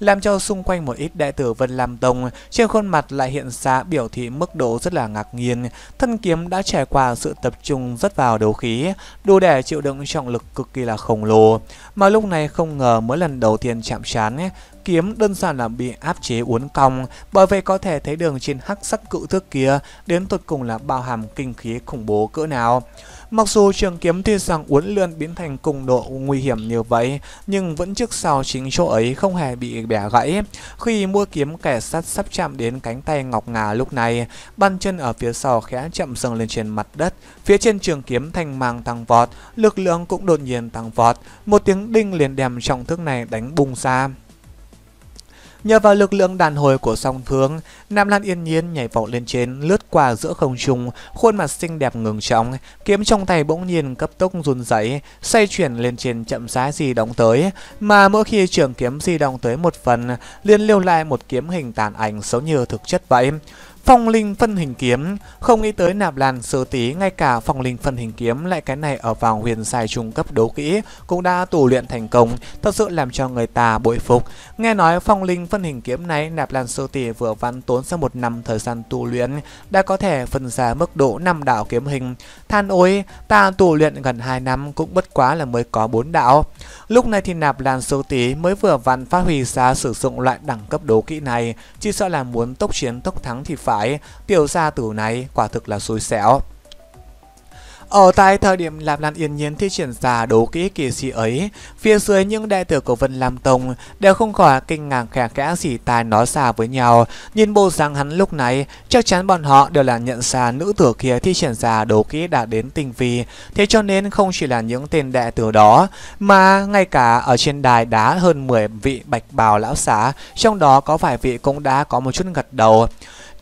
làm cho xung quanh một ít đệ tử Vân Lam Tông trên khuôn mặt lại hiện ra biểu thị mức độ rất là ngạc nhiên. Thân kiếm đã trải qua sự tập trung rất vào đấu khí, đủ để chịu đựng trọng lực cực kỳ là khổng lồ. Mà lúc này không ngờ mới lần đầu tiên chạm trán, kiếm đơn giản là bị áp chế uốn cong, bởi vậy có thể thấy đường trên hắc sắc cự thước kia đến tột cùng là bao hàm kinh khí khủng bố cỡ nào. Mặc dù trường kiếm tuy rằng uốn lượn biến thành cùng độ nguy hiểm như vậy, nhưng vẫn trước sau chính chỗ ấy không hề bị bẻ gãy. Khi mua kiếm kẻ sắt sắp chạm đến cánh tay ngọc ngà lúc này, bàn chân ở phía sau khẽ chậm dần lên trên mặt đất. Phía trên trường kiếm thanh mang tăng vọt, lực lượng cũng đột nhiên tăng vọt. Một tiếng đinh liền đem trọng thước này đánh bung ra. Nhờ vào lực lượng đàn hồi của song phương, Nam Lan yên nhiên nhảy vọt lên trên, lướt qua giữa không trung, khuôn mặt xinh đẹp ngừng trọng, kiếm trong tay bỗng nhiên cấp tốc run rẩy, xoay chuyển lên trên chậm rãi di động tới, mà mỗi khi trường kiếm di động tới một phần, liền lưu lại một kiếm hình tàn ảnh giống như thực chất vậy. Phong linh phân hình kiếm Không nghĩ tới nạp làn sơ tí Ngay cả phong linh phân hình kiếm Lại cái này ở vào huyền sai trung cấp đấu kỹ Cũng đã tù luyện thành công Thật sự làm cho người ta bội phục Nghe nói phong linh phân hình kiếm này Nạp làn sơ tí vừa văn tốn sau một năm thời gian tu luyện Đã có thể phân ra mức độ năm đạo kiếm hình Than ôi Ta tu luyện gần 2 năm Cũng bất quá là mới có bốn đạo Lúc này thì nạp làn sơ tí mới vừa văn phát huy ra sử dụng loại đẳng cấp đấu kỹ này Chỉ sợ là muốn tốc chiến tốc thắng thì phải phải, tiểu gia tử này quả thực là xui xẻo. Ở tại thời điểm làm Lan Yên Nhiên thi triển ra đấu kỹ kỳ sĩ ấy, phía dưới những đệ tử của Vân Lam Tông đều không khỏi kinh ngạc khẽ khẽ xỉ tai nói xa với nhau. Nhìn bộ dáng hắn lúc này, chắc chắn bọn họ đều là nhận ra nữ tử kia thi triển ra đấu kỹ đã đến tinh vi, thế cho nên không chỉ là những tên đệ tử đó, mà ngay cả ở trên đài đá hơn 10 vị bạch bào lão xá, trong đó có vài vị cũng đã có một chút gật đầu.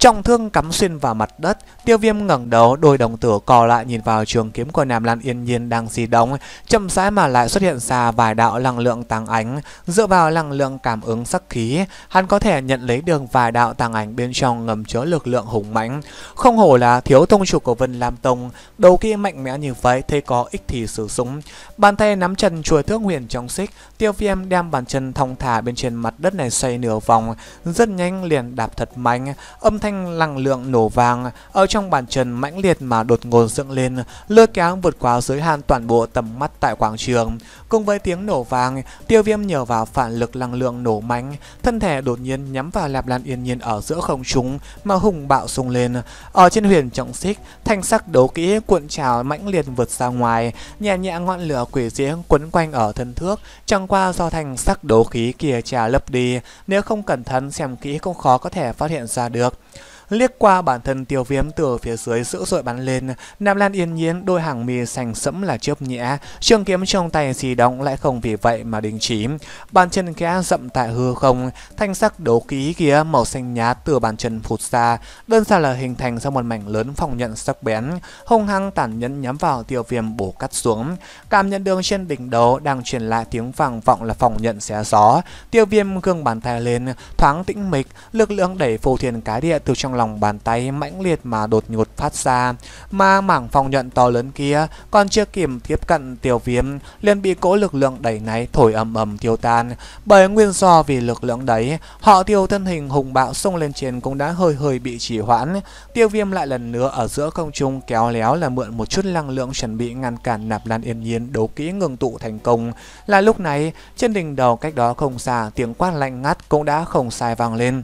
Trọng thương cắm xuyên vào mặt đất, tiêu viêm ngẩng đầu, đôi đồng tử cò lại nhìn vào trường kiếm của Nam Lan yên nhiên đang di động chậm rãi mà lại xuất hiện ra vài đạo năng lượng tàng ánh, dựa vào năng lượng cảm ứng sắc khí, hắn có thể nhận lấy được vài đạo tàng ảnh bên trong ngầm chứa lực lượng hùng mạnh Không hổ là thiếu tông chủ của Vân Lam Tông, đầu kia mạnh mẽ như vậy thế có ích thì sử súng. Bàn tay nắm chân chuôi thước huyền trong xích, tiêu viêm đem bàn chân thong thả bên trên mặt đất này xoay nửa vòng, rất nhanh liền đạp thật mạnh, âm thanh thanh lằng lượng nổ vàng ở trong bàn chân mãnh liệt mà đột ngột dựng lên, lưa kéo vượt qua giới hạn toàn bộ tầm mắt tại quảng trường. Cùng với tiếng nổ vàng, tiêu viêm nhờ vào phản lực lằng lượng nổ mạnh, thân thể đột nhiên nhắm vào lạp lan yên nhiên ở giữa không trung mà hùng bạo sung lên. Ở trên huyền trọng xích, thanh sắc đấu kỹ cuộn trào mãnh liệt vượt ra ngoài, nhẹ nhẹ ngọn lửa quỷ dĩ quấn quanh ở thân thước, chẳng qua do thanh sắc đấu khí kia trà lấp đi, nếu không cẩn thận xem kỹ cũng khó có thể phát hiện ra được. Liếc qua bản thân tiêu viêm từ phía dưới dữ dội bắn lên, Nam Lan yên nhiên đôi hàng mi xanh sẫm là chớp nhẹ trường kiếm trong tay di động lại không vì vậy mà đình chỉ. Bàn chân khẽ dậm tại hư không, thanh sắc đấu khí kia màu xanh nhá từ bàn chân phụt ra, đơn giản là hình thành ra một mảnh lớn phòng nhận sắc bén, hung hăng tản nhẫn nhắm vào tiêu viêm bổ cắt xuống. Cảm nhận đường trên đỉnh đầu đang truyền lại tiếng vàng vọng là phòng nhận xé gió, tiêu viêm gương bàn tay lên, thoáng tĩnh mịch, lực lượng đẩy phù thiền cái địa từ trong lòng lòng bàn tay mãnh liệt mà đột ngột phát ra, mà mảng phòng nhận to lớn kia còn chưa kiểm tiếp cận tiểu viêm liền bị cỗ lực lượng đẩy này thổi ầm ầm tiêu tan. Bởi nguyên do vì lực lượng đấy, họ tiêu thân hình hùng bạo xông lên trên cũng đã hơi hơi bị trì hoãn. Tiêu viêm lại lần nữa ở giữa không trung kéo léo là mượn một chút năng lượng chuẩn bị ngăn cản nạp lan yên nhiên đấu kỹ ngừng tụ thành công. Là lúc này, trên đỉnh đầu cách đó không xa tiếng quát lạnh ngắt cũng đã không sai vang lên.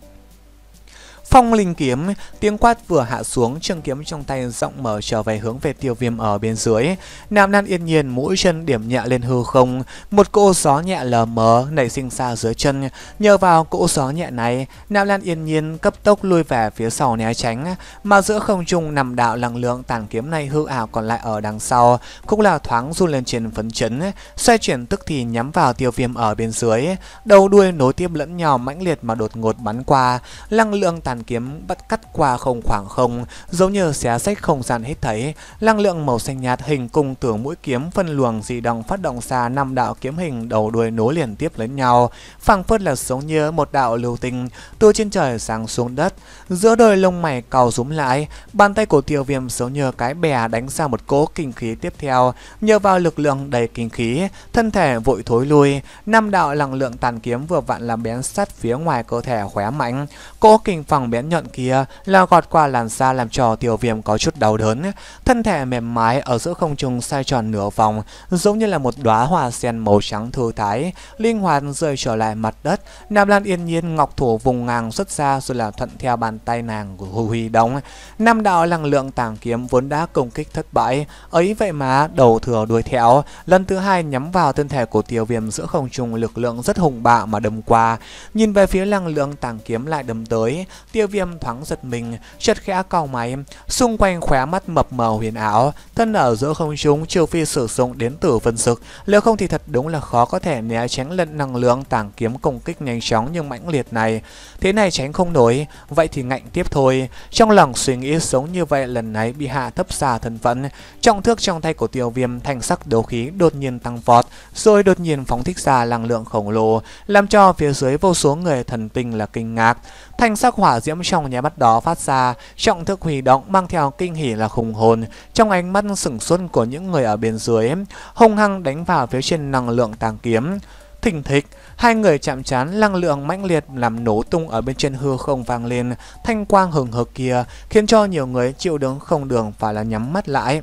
Phong linh kiếm, tiếng quát vừa hạ xuống, trường kiếm trong tay rộng mở trở về hướng về tiêu viêm ở bên dưới. Nam nan yên nhiên, mũi chân điểm nhẹ lên hư không, một cỗ gió nhẹ lờ mờ nảy sinh ra dưới chân. Nhờ vào cỗ gió nhẹ này, Nam nan yên nhiên cấp tốc lui về phía sau né tránh, mà giữa không trung nằm đạo năng lượng tàn kiếm này hư ảo còn lại ở đằng sau, cũng là thoáng run lên trên phấn chấn, xoay chuyển tức thì nhắm vào tiêu viêm ở bên dưới, đầu đuôi nối tiếp lẫn nhau mãnh liệt mà đột ngột bắn qua, năng lượng tàn hàn kiếm bắt cắt qua không khoảng không, giống như xé sách không gian hết thấy. Năng lượng màu xanh nhạt hình cung tưởng mũi kiếm phân luồng dị đồng phát động xa năm đạo kiếm hình đầu đuôi nối liền tiếp lẫn nhau, phẳng phất là giống như một đạo lưu tinh từ trên trời sáng xuống đất. Giữa đôi lông mày cào rúm lại, bàn tay của Tiêu Viêm giống như cái bè đánh ra một cỗ kinh khí tiếp theo, nhờ vào lực lượng đầy kinh khí, thân thể vội thối lui, năm đạo năng lượng tàn kiếm vừa vặn làm bén sắt phía ngoài cơ thể khỏe mạnh, cỗ kinh phòng răng bén nhọn kia là gọt qua làn da làm cho tiểu viêm có chút đau đớn. Thân thể mềm mại ở giữa không trung xoay tròn nửa vòng, giống như là một đóa hoa sen màu trắng thư thái, linh hoạt rơi trở lại mặt đất. Nam Lan yên nhiên ngọc thủ vùng ngang xuất ra rồi là thuận theo bàn tay nàng của Huy Đông. Nam đạo năng lượng tàng kiếm vốn đã công kích thất bại, ấy vậy mà đầu thừa đuôi thẹo lần thứ hai nhắm vào thân thể của tiểu viêm giữa không trung lực lượng rất hùng bạo mà đâm qua. Nhìn về phía năng lượng tàng kiếm lại đâm tới, Tiêu viêm thoáng giật mình, chợt khẽ cau máy, xung quanh khóe mắt mập mờ huyền ảo, thân ở giữa không trung trừ phi sử dụng đến tử phân sực, nếu không thì thật đúng là khó có thể né tránh lẫn năng lượng tàng kiếm công kích nhanh chóng nhưng mãnh liệt này. Thế này tránh không nổi, vậy thì ngạnh tiếp thôi. Trong lòng suy nghĩ sống như vậy lần này bị hạ thấp xa thân phận, trọng thước trong tay của Tiêu viêm thành sắc đấu khí đột nhiên tăng vọt, rồi đột nhiên phóng thích ra năng lượng khổng lồ, làm cho phía dưới vô số người thần tinh là kinh ngạc. Thanh sắc hỏa diễm trong nhà mắt đó phát ra, trọng thức hủy động mang theo kinh hỉ là khủng hồn, trong ánh mắt sửng xuân của những người ở bên dưới, hung hăng đánh vào phía trên năng lượng tàng kiếm. Thình thịch, hai người chạm chán năng lượng mãnh liệt làm nổ tung ở bên trên hư không vang lên, thanh quang hừng hực kia khiến cho nhiều người chịu đứng không đường phải là nhắm mắt lại.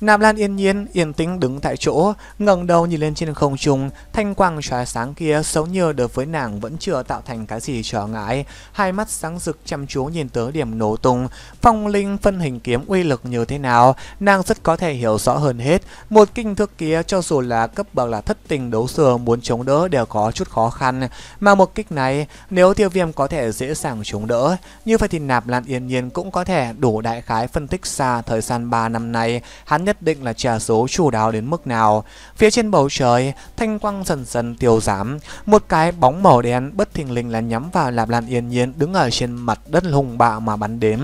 Nam Lan yên nhiên, yên tĩnh đứng tại chỗ, ngẩng đầu nhìn lên trên không trung, thanh quang xóa sáng kia xấu như đối với nàng vẫn chưa tạo thành cái gì trở ngại. Hai mắt sáng rực chăm chú nhìn tới điểm nổ tung, phong linh phân hình kiếm uy lực như thế nào, nàng rất có thể hiểu rõ hơn hết. Một kinh thước kia cho dù là cấp bậc là thất tình đấu sừa muốn chống đỡ đều có chút khó khăn, mà một kích này nếu tiêu viêm có thể dễ dàng chống đỡ, như vậy thì Nạp Lan yên nhiên cũng có thể đủ đại khái phân tích xa thời gian 3 năm nay, hắn nhất định là trả số chủ đáo đến mức nào. Phía trên bầu trời, thanh quang dần dần tiêu giảm, một cái bóng màu đen bất thình lình là nhắm vào Lạp Lan Yên Nhiên đứng ở trên mặt đất hùng bạo mà bắn đến.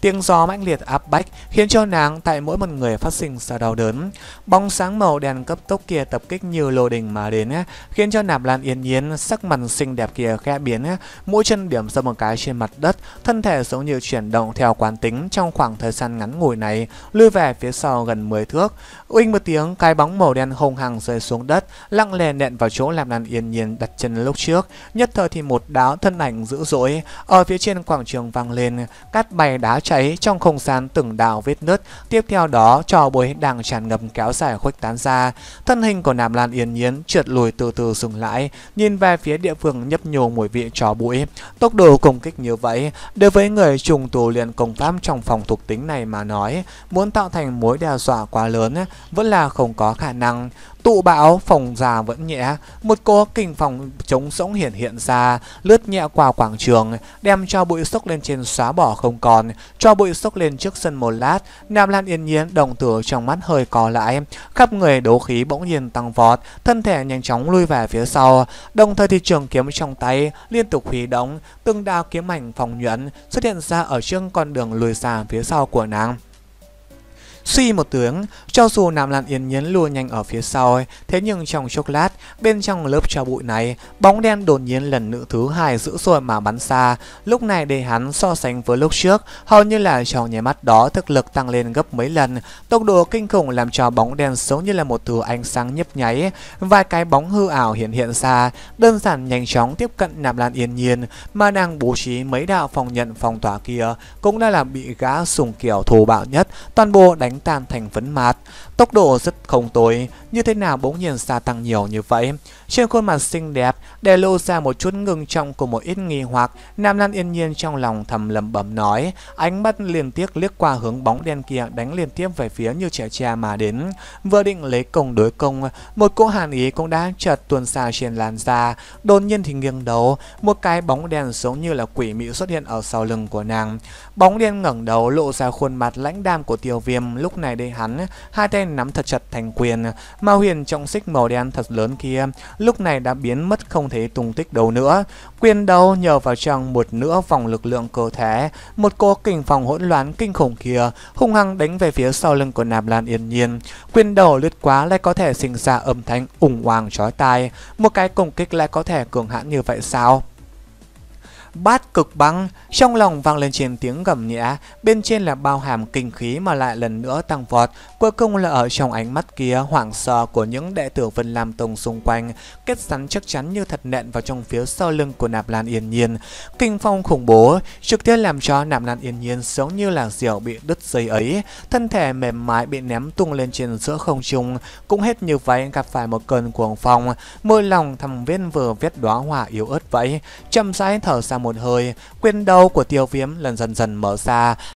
Tiếng gió mãnh liệt áp bách khiến cho nàng tại mỗi một người phát sinh sự đau đớn. Bóng sáng màu đen cấp tốc kia tập kích như lô đình mà đến, khiến cho Nạp Lan Yên Nhiên sắc mặt xinh đẹp kia khẽ biến, mũi chân điểm ra một cái trên mặt đất, thân thể giống như chuyển động theo quán tính trong khoảng thời gian ngắn ngủi này, lùi về phía sau gần tầm 10 thước. Uinh một tiếng, cái bóng màu đen hùng hằng rơi xuống đất, lặng lè nện vào chỗ làm đàn yên nhiên đặt chân lúc trước. Nhất thời thì một đáo thân ảnh dữ dội, ở phía trên quảng trường vang lên, cát bay đá cháy trong không gian từng đào vết nứt. Tiếp theo đó, trò bối đang tràn ngập kéo dài khuếch tán ra. Thân hình của Nam Lan yên nhiên trượt lùi từ từ dừng lại, nhìn về phía địa phương nhấp nhô mùi vị trò bụi. Tốc độ công kích như vậy, đối với người trùng tù luyện công pháp trong phòng thuộc tính này mà nói, muốn tạo thành mối đe dọa quá lớn vẫn là không có khả năng. Tụ bão phòng già vẫn nhẹ, một cô kinh phòng chống rỗng hiện hiện ra, lướt nhẹ qua quảng trường, đem cho bụi sốc lên trên xóa bỏ không còn, cho bụi sốc lên trước sân một lát, Nam Lan yên nhiên đồng tử trong mắt hơi co lại, khắp người đấu khí bỗng nhiên tăng vọt, thân thể nhanh chóng lui về phía sau, đồng thời thì trường kiếm trong tay liên tục huy động, từng đao kiếm ảnh phòng nhuận xuất hiện ra ở trước con đường lùi xa phía sau của nàng. Suy một tiếng, cho dù Nam Lan yên nhiên lùa nhanh ở phía sau, thế nhưng trong chốc lát, bên trong lớp cho bụi này, bóng đen đột nhiên lần nữ thứ hai dữ dội mà bắn xa. Lúc này để hắn so sánh với lúc trước, hầu như là trong nháy mắt đó thực lực tăng lên gấp mấy lần. Tốc độ kinh khủng làm cho bóng đen giống như là một thứ ánh sáng nhấp nháy, vài cái bóng hư ảo hiện hiện ra, đơn giản nhanh chóng tiếp cận Nam Lan Yên Nhiên, mà đang bố trí mấy đạo phòng nhận phòng tỏa kia cũng đã là bị gã sùng kiểu thù bạo nhất, toàn bộ đánh chúng tan thành phấn mạt. Tốc độ rất không tối, như thế nào bỗng nhiên gia tăng nhiều như vậy. Trên khuôn mặt xinh đẹp, để lộ ra một chút ngưng trọng của một ít nghi hoặc, Nam Lan yên nhiên trong lòng thầm lẩm bẩm nói, ánh mắt liên tiếp liếc qua hướng bóng đen kia đánh liên tiếp về phía như trẻ cha mà đến. Vừa định lấy công đối công, một cỗ hàn ý cũng đã chợt tuôn xa trên làn da, đột nhiên thì nghiêng đầu, một cái bóng đen giống như là quỷ mị xuất hiện ở sau lưng của nàng. Bóng đen ngẩng đầu lộ ra khuôn mặt lãnh đam của tiêu viêm Lúc này đây hắn, hai tay nắm thật chặt thành quyền Ma huyền trọng xích màu đen thật lớn kia Lúc này đã biến mất không thấy tung tích đâu nữa Quyền đầu nhờ vào trong một nửa vòng lực lượng cơ thể Một cô kình phòng hỗn loạn kinh khủng kia Hung hăng đánh về phía sau lưng của nạp lan yên nhiên Quyền đầu lướt quá lại có thể sinh ra âm thanh ủng hoàng chói tai Một cái công kích lại có thể cường hãn như vậy sao bát cực băng, trong lòng vang lên trên tiếng gầm nhẹ, bên trên là bao hàm kinh khí mà lại lần nữa tăng vọt, cuối cùng là ở trong ánh mắt kia hoảng sợ của những đệ tử Vân Lam Tông xung quanh, kết sắn chắc chắn như thật nện vào trong phía sau lưng của Nạp Lan Yên Nhiên. Kinh phong khủng bố, trực tiếp làm cho Nạp Lan Yên Nhiên giống như là diều bị đứt dây ấy, thân thể mềm mại bị ném tung lên trên giữa không trung, cũng hết như vậy gặp phải một cơn cuồng phong, môi lòng thầm viên vừa viết đóa hỏa yếu ớt vậy, chậm rãi thở ra một hơi, quyền đầu của tiêu viêm lần dần dần mở ra,